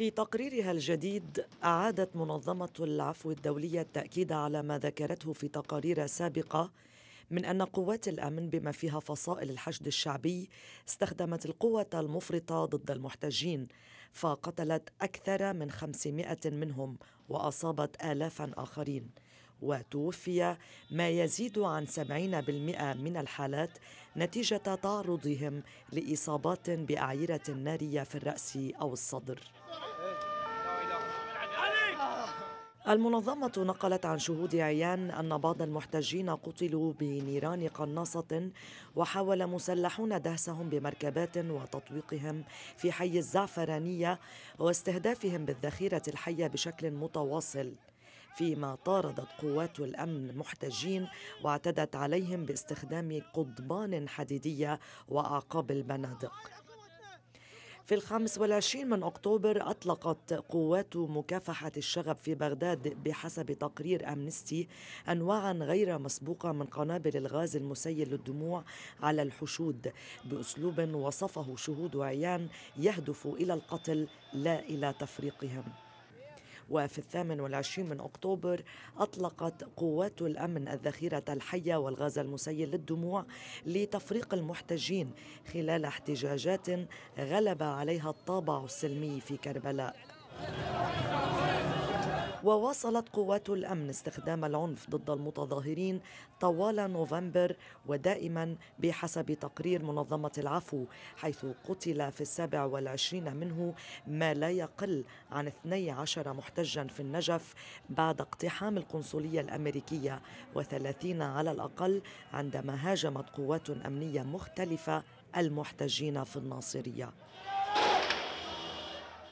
في تقريرها الجديد أعادت منظمة العفو الدولية التأكيد على ما ذكرته في تقارير سابقة من أن قوات الأمن بما فيها فصائل الحشد الشعبي استخدمت القوة المفرطة ضد المحتجين فقتلت أكثر من 500 منهم وأصابت آلافا آخرين وتوفي ما يزيد عن 70% من الحالات نتيجة تعرضهم لإصابات بأعيرة نارية في الرأس أو الصدر المنظمة نقلت عن شهود عيان أن بعض المحتجين قتلوا بنيران قناصة وحاول مسلحون دهسهم بمركبات وتطويقهم في حي الزعفرانية واستهدافهم بالذخيرة الحية بشكل متواصل فيما طاردت قوات الامن محتجين واعتدت عليهم باستخدام قضبان حديديه واعقاب البنادق في الخامس والعشرين من أكتوبر أطلقت قوات مكافحة الشغب في بغداد بحسب تقرير أمنستي أنواعا غير مسبوقة من قنابل الغاز المسيل للدموع على الحشود بأسلوب وصفه شهود عيان يهدف إلى القتل لا إلى تفريقهم وفي الثامن والعشرين من أكتوبر أطلقت قوات الأمن الذخيرة الحية والغاز المسيل للدموع لتفريق المحتجين خلال احتجاجات غلب عليها الطابع السلمي في كربلاء وواصلت قوات الأمن استخدام العنف ضد المتظاهرين طوال نوفمبر ودائما بحسب تقرير منظمة العفو حيث قتل في السابع والعشرين منه ما لا يقل عن 12 محتجا في النجف بعد اقتحام القنصلية الأمريكية وثلاثين على الأقل عندما هاجمت قوات أمنية مختلفة المحتجين في الناصرية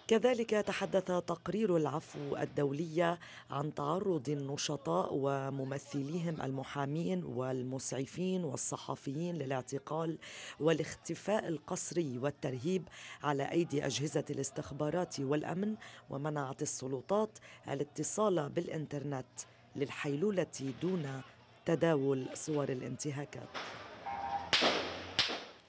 كذلك تحدث تقرير العفو الدولية عن تعرض النشطاء وممثليهم المحامين والمسعفين والصحفيين للاعتقال والاختفاء القسري والترهيب على أيدي أجهزة الاستخبارات والأمن ومنعت السلطات الاتصال بالإنترنت للحيلولة دون تداول صور الانتهاكات